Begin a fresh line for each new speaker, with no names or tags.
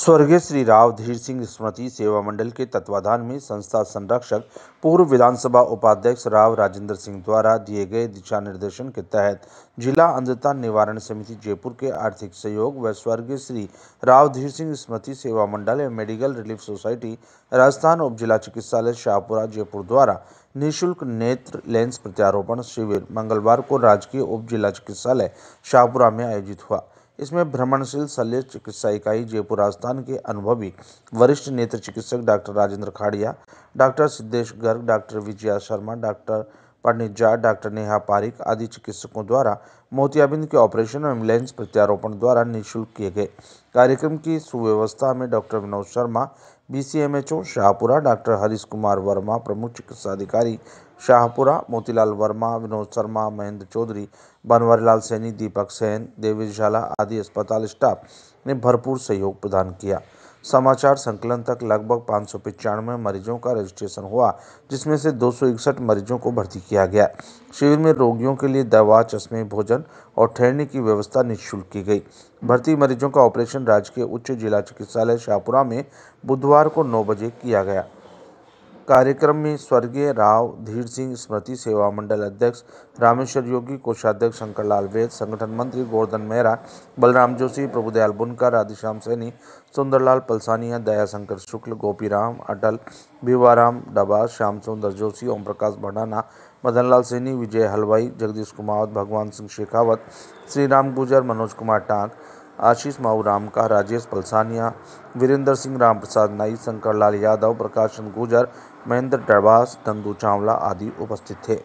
स्वर्गीय श्री राव धीर सिंह स्मृति सेवा मंडल के तत्वाधान में संस्था संरक्षक पूर्व विधानसभा उपाध्यक्ष राव राजेंद्र सिंह द्वारा दिए गए दिशा निर्देशन के तहत जिला अंधता निवारण समिति जयपुर के आर्थिक सहयोग व स्वर्गीय श्री राव धीर सिंह स्मृति सेवा मंडल एवं मेडिकल रिलीफ सोसाइटी राजस्थान उप जिला चिकित्सालय शाहपुरा जयपुर द्वारा निःशुल्क नेत्र लेंस प्रत्यारोपण शिविर मंगलवार को राजकीय उप जिला चिकित्सालय शाहपुरा में आयोजित हुआ इसमें भ्रमणशील शल्य चिकित्सा इकाई जयपुर राजस्थान के अनुभवी वरिष्ठ नेत्र चिकित्सक doctor Rajendra Khadia doctor Siddhesh Garg doctor Vijaya Sharma doctor Pandit Jha doctor Neha Pareek आदि चिकित्सकों द्वारा मोतियाबिंद के ऑपरेशन और एम्बुलेंस प्रत्यारोपण द्वारा निःशुल्क किए गए कार्यक्रम की सुव्यवस्था में doctor Vinod Sharma B C M H O Shahpura doctor Harish Kumar Verma प्रमुख चिकित्सा अधिकारी शाहपुरा मोतीलाल वर्मा विनोद शर्मा महेंद्र चौधरी बनवरीलाल सैनी दीपक सैन शाला आदि अस्पताल स्टाफ ने भरपूर सहयोग प्रदान किया समाचार संकलन तक लगभग पाँच मरीजों का रजिस्ट्रेशन हुआ जिसमें से दो मरीजों को भर्ती किया गया शिविर में रोगियों के लिए दवा चश्मे भोजन और ठहरने की व्यवस्था निःशुल्क की गई भर्ती मरीजों का ऑपरेशन राजकीय उच्च जिला चिकित्सालय शाहपुरा में बुधवार को नौ बजे किया गया कार्यक्रम में स्वर्गीय राव धीर सिंह स्मृति सेवा मंडल अध्यक्ष रामेश्वर योगी कोषाध्यक्ष शंकरलाल वेद संगठन मंत्री गोवर्धन मेहरा बलराम जोशी प्रभुदयाल बुनकर आदिश्याम सैनी सुंदरलाल पलसानिया दयाशंकर शुक्ल गोपीराम अटल बीवाराम डबास श्याम सुंदर जोशी ओम प्रकाश भंडाना मदनलाल सैनी विजय हलवाई जगदीश कुमावत भगवान सिंह शेखावत श्री राम गुजर मनोज कुमार टांग आशीष माऊ राम का राजेश पलसानिया वीरेंद्र सिंह रामप्रसाद नाई शंकर लाल यादव प्रकाशन गुजर महेंद्र डरवास दंदू चावला आदि उपस्थित थे